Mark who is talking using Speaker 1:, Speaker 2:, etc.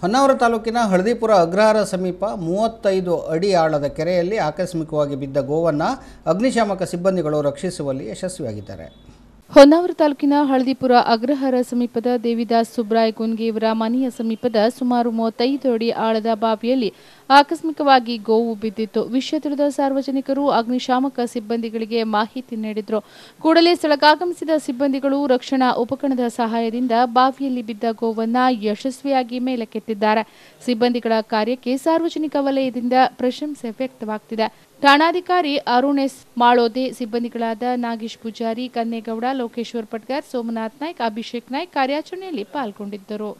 Speaker 1: ಹೊನ್ನಾವರ ತಾಲೂಕಿನ ಹಳದಿಪುರ ಅಗ್ರಹಾರ ಸಮೀಪ ಮೂವತ್ತೈದು ಅಡಿ ಆಳದ ಕೆರೆಯಲ್ಲಿ ಆಕಸ್ಮಿಕವಾಗಿ ಬಿದ್ದ ಗೋವನ್ನು ಅಗ್ನಿಶಾಮಕ ಸಿಬ್ಬಂದಿಗಳು ರಕ್ಷಿಸುವಲ್ಲಿ ಯಶಸ್ವಿಯಾಗಿದ್ದಾರೆ ಹೊನ್ನಾವರ
Speaker 2: ತಾಲೂಕಿನ ಹಳದಿಪುರ ಅಗ್ರಹಾರ ಸಮೀಪದ ದೇವಿದಾಸ್ ಸುಬ್ರಾಯ್ ಗುನ್ಗೇವರ ಮನೆಯ ಸಮೀಪದ ಸುಮಾರು ಮೂವತ್ತೈದು ಅಡಿ ಆಳದ ಬಾವಿಯಲ್ಲಿ ಆಕಸ್ಮಿಕವಾಗಿ ಗೋವು ಬಿದ್ದಿತ್ತು ವಿಷಯ ತಿಳಿದ ಸಾರ್ವಜನಿಕರು ಅಗ್ನಿಶಾಮಕ ಸಿಬ್ಬಂದಿಗಳಿಗೆ ಮಾಹಿತಿ ನೀಡಿದರು ಕೂಡಲೇ ಸ್ಥಳಕ್ಕಾಗಮಿಸಿದ ಸಿಬ್ಬಂದಿಗಳು ರಕ್ಷಣಾ ಉಪಕರಣದ ಸಹಾಯದಿಂದ ಬಾವಿಯಲ್ಲಿ ಬಿದ್ದ ಗೋವನ್ನು ಯಶಸ್ವಿಯಾಗಿ ಮೇಲಕ್ಕೆತ್ತಿದ್ದಾರೆ ಸಿಬ್ಬಂದಿಗಳ ಕಾರ್ಯಕ್ಕೆ ಸಾರ್ವಜನಿಕ ವಲಯದಿಂದ ಪ್ರಶಂಸೆ ವ್ಯಕ್ತವಾಗುತ್ತಿದೆ ಠಾಣಾಧಿಕಾರಿ ಅರುಣ್ ಎಸ್ ಮಾಳೋದೆ ಸಿಬ್ಬಂದಿಗಳಾದ ನಾಗೇಶ್ ಪೂಜಾರಿ ಕನ್ನೇಗೌಡ ಲೋಕೇಶ್ವರ್ ಪಟ್ಗಾರ್ ಸೋಮನಾಥ್ ನಾಯ್ಕ್ ಅಭಿಷೇಕ್ ನಾಯ್ಕ್ ಕಾರ್ಯಾಚರಣೆಯಲ್ಲಿ ಪಾಲ್ಗೊಂಡಿದ್ದರು